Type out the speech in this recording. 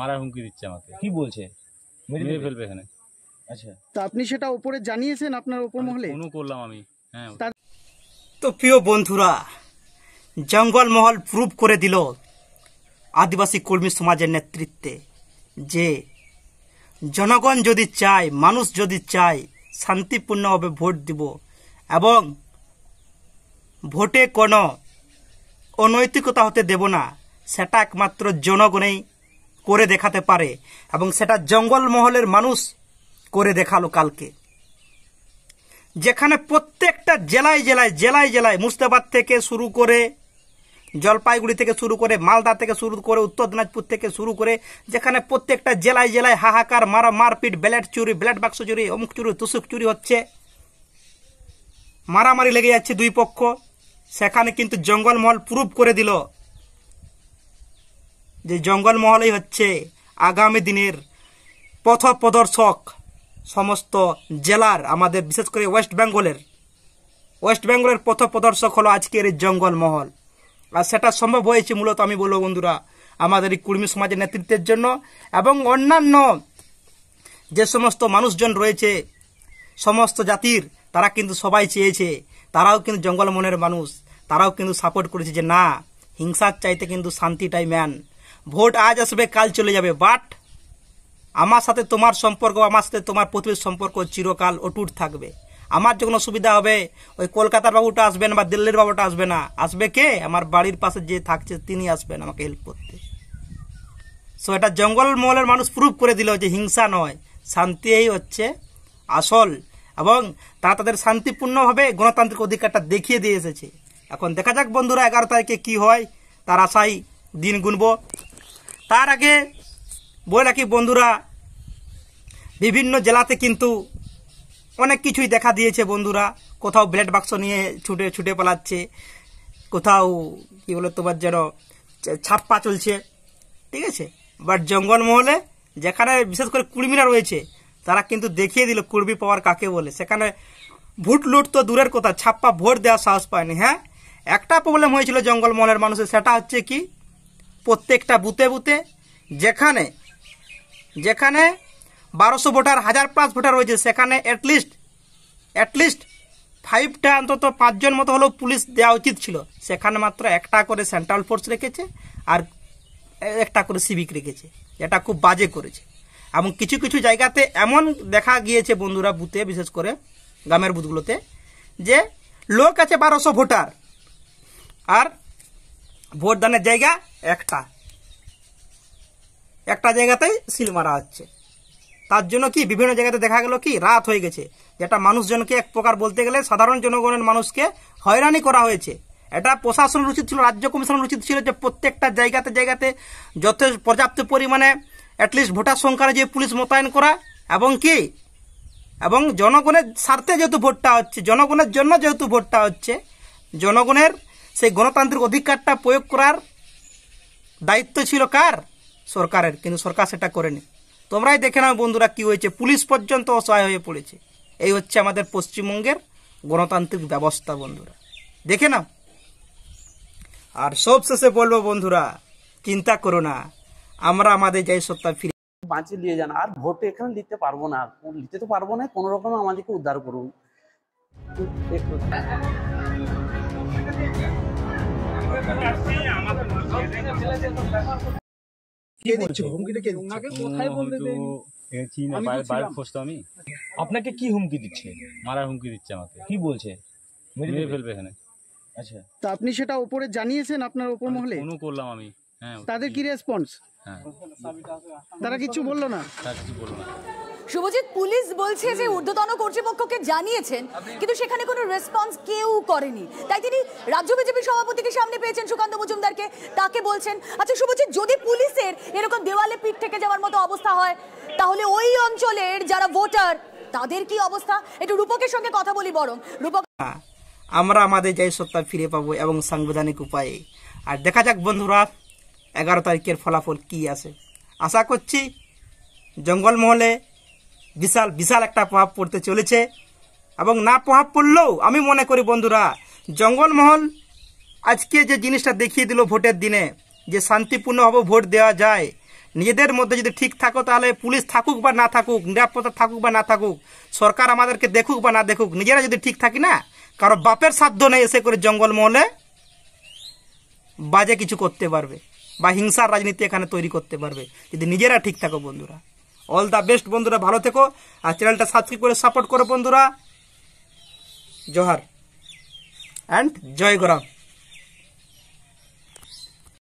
মারা হুমকি দিচ্ছে আমাকে কি বলছে মেরে ফেলবে এখানে আচ্ছা তা আপনি সেটা উপরে জানিয়েছেন আপনার উপর মহলে ফোনও করলাম আমি হ্যাঁ তো প্রিয় বন্ধুরা জঙ্গল মহল প্রুভ করে দিল আদিবাসী কর্মী সমাজের নেতৃত্বে যে জনগণ যদি চায় মানুষ যদি চায় শান্তিপূর্ণভাবে ভোট দিব এবং ভোটে কোনো অনৈতিকতা হতে দেব না সেটা একমাত্র জনগণেই করে দেখাতে পারে এবং সেটা জঙ্গলমহলের মানুষ করে দেখালো কালকে যেখানে প্রত্যেকটা জেলায় জেলায় জেলায় জেলায় মুর্শিদাবাদ থেকে শুরু করে জলপাইগুড়ি থেকে শুরু করে মালদা থেকে শুরু করে উত্তর দিনাজপুর থেকে শুরু করে যেখানে প্রত্যেকটা জেলায় জেলায় হাহাকার মারা মারপিট ব্যালেট চুরি ব্যালেট বাক্স চুরি অমুক চুরি তুসুক চুরি হচ্ছে মারামারি লেগে যাচ্ছে দুই পক্ষ সেখানে কিন্তু জঙ্গলমহল প্রুফ করে দিল যে জঙ্গলমহলই হচ্ছে আগামী দিনের পথ প্রদর্শক সমস্ত জেলার আমাদের বিশেষ করে ওয়েস্ট বেঙ্গলের ওয়েস্ট বেঙ্গলের পথ প্রদর্শক হলো আজকের এই জঙ্গলমহল আর সেটা সম্ভব হয়েছে মূলত আমি বলবো বন্ধুরা আমাদের এই কুর্মী সমাজের নেতৃত্বের জন্য এবং অন্যান্য যে সমস্ত মানুষজন রয়েছে সমস্ত জাতির তারা কিন্তু সবাই চেয়েছে তারাও কিন্তু জঙ্গলমনের মানুষ তারাও কিন্তু সাপোর্ট করেছে যে না হিংসার চাইতে কিন্তু শান্তিটাই ম্যান ভোট আজ আসবে কাল চলে যাবে বাট আমার সাথে তোমার সম্পর্ক আমার সাথে তোমার পৃথিবীর সম্পর্ক চিরকাল অটুট থাকবে আমার যে কোনো সুবিধা হবে ওই কলকাতার বাবুটা আসবেন বা দিল্লির বাবুটা আসবে না আসবে কে আমার বাড়ির পাশে যে থাকছে তিনি আসবেন আমাকে হেল্প করতে সো এটা জঙ্গল মহলের মানুষ প্রুভ করে দিল যে হিংসা নয় শান্তিই হচ্ছে আসল এবং তারা তাদের শান্তিপূর্ণভাবে গণতান্ত্রিক অধিকারটা দেখিয়ে দিয়ে এসেছে এখন দেখা যাক বন্ধুরা এগারো তারিখে কী হয় তার আশাই দিন গুনবো তার আগে বই রাখি বন্ধুরা বিভিন্ন জেলাতে কিন্তু অনেক কিছুই দেখা দিয়েছে বন্ধুরা কোথাও ব্লেড বাক্স নিয়ে ছুটে ছুটে পালাচ্ছে কোথাও কি বলে তোমার যেন ছাপ্পা চলছে ঠিক আছে বাট জঙ্গলমহলে যেখানে বিশেষ করে কুর্মিরা রয়েছে তারা কিন্তু দেখিয়ে দিল কুর্মি পাওয়ার কাকে বলে সেখানে ভুট লুট তো দূরের কথা ছাপ্পা ভোট দেওয়ার সাহস পায়নি হ্যাঁ একটা প্রবলেম হয়েছিল জঙ্গলমহলের মানুষের সেটা হচ্ছে কি প্রত্যেকটা বুথে বুথে যেখানে যেখানে বারোশো ভোটার হাজার প্লাস ভোটার রয়েছে সেখানে অ্যাটলিস্ট অ্যাটলিস্ট ফাইভটা অন্তত পাঁচজন মতো হলেও পুলিশ দেওয়া উচিত ছিল সেখানে মাত্র একটা করে সেন্ট্রাল ফোর্স রেখেছে আর একটা করে সিভিক রেখেছে এটা খুব বাজে করেছে এবং কিছু কিছু জায়গাতে এমন দেখা গিয়েছে বন্ধুরা বুথে বিশেষ করে গ্রামের বুথগুলোতে যে লোক আছে বারোশো ভোটার আর ভোটদানের জায়গা একটা একটা জায়গাতেই সিল মারা হচ্ছে তার জন্য কি বিভিন্ন জায়গাতে দেখা গেল কি রাত হয়ে গেছে যেটা মানুষজনকে এক প্রকার বলতে গেলে সাধারণ জনগণের মানুষকে হয়রানি করা হয়েছে এটা প্রশাসন উচিত ছিল রাজ্য কমিশনের উচিত ছিল যে প্রত্যেকটা জায়গাতে জায়গাতে যথেষ্ট পর্যাপ্ত পরিমাণে অ্যাটলিস্ট ভোটার সংখ্যার যে পুলিশ মোতায়েন করা এবং কি এবং জনগণের স্বার্থে যেহেতু ভোটটা হচ্ছে জনগণের জন্য যেহেতু ভোটটা হচ্ছে জনগণের সেই গণতান্ত্রিক অধিকারটা প্রয়োগ করার দায়িত্ব ছিল কার সরকারের কিন্তু সরকার সেটা করেনি তোমরাই দেখে নাও বন্ধুরা কি হয়েছে পুলিশ পর্যন্ত অসহায় হয়ে পড়েছে এই হচ্ছে আমাদের পশ্চিমবঙ্গের গণতান্ত্রিক ব্যবস্থা বন্ধুরা দেখে নাও আর সবশেষে বলবো বন্ধুরা চিন্তা করো না আমরা আমাদের যাই সত্তা ফিরে বাঁচিয়ে দিয়ে যান আর ভোট এখানে দিতে পারবো না দিতে তো পারবো না কোনো রকম আমাদেরকে উদ্ধার করুন আপনাকে কি হুমকি দিচ্ছে মারার হুমকি দিচ্ছে আমাকে কি বলছে মেরে ফেলবে এখানে আচ্ছা তা আপনি সেটা উপরে জানিয়েছেন আপনার উপর মহলে ফোনও করলাম আমি হ্যাঁ তাদের কি রেসপন্স হ্যাঁ তারা কিছু বললো না তারা কিছু বললো না শুভজিৎ পুলিশ বলছে যে ঊর্ধ্বতন কর্তৃপক্ষকে জানিয়েছেন কিন্তু সেখানে কোনো রেসপন্স কেউ করেনি তাই তিনি রাজ্য বিজেপি সভাপতিকে সামনে পেয়েছেন সুকান্ত মজুমদারকে তাকে বলছেন আচ্ছা শুভজিৎ যদি পুলিশের এরকম দেওয়ালে পিঠ থেকে যাওয়ার মতো অবস্থা হয় তাহলে ওই অঞ্চলের যারা ভোটার তাদের কি অবস্থা একটু রূপকের সঙ্গে কথা বলি বরং রূপক হ্যাঁ, আমরা আমাদের যে সত্তা ফিরে পাবো এবং সাংবিধানিক উপায়ে আর দেখা যাক বন্ধুরা এগারো তারিখের ফলাফল কি আছে আশা করছি জঙ্গলমহলে বিশাল বিশাল একটা প্রভাব পড়তে চলেছে এবং না প্রভাব পড়লেও আমি মনে করি বন্ধুরা জঙ্গলমহল আজকে যে জিনিসটা দেখিয়ে দিল ভোটের দিনে যে শান্তিপূর্ণভাবে ভোট দেওয়া যায় নিজেদের মধ্যে যদি ঠিক থাকো তাহলে পুলিশ থাকুক বা না থাকুক নিরাপত্তা থাকুক বা না থাকুক সরকার আমাদেরকে দেখুক বা না দেখুক নিজেরা যদি ঠিক থাকি না কারো বাপের সাধ্য নেই এসে করে জঙ্গলমহলে বাজে কিছু করতে পারবে বা হিংসার রাজনীতি এখানে তৈরি করতে পারবে যদি নিজেরা ঠিক থাকো বন্ধুরা অল দ্য বেস্ট বন্ধুরা ভালো থেকো আর চ্যানেলটা সাবস্ক্রাইব করে সাপোর্ট করো বন্ধুরা জোহার অ্যান্ড জয় গোরাম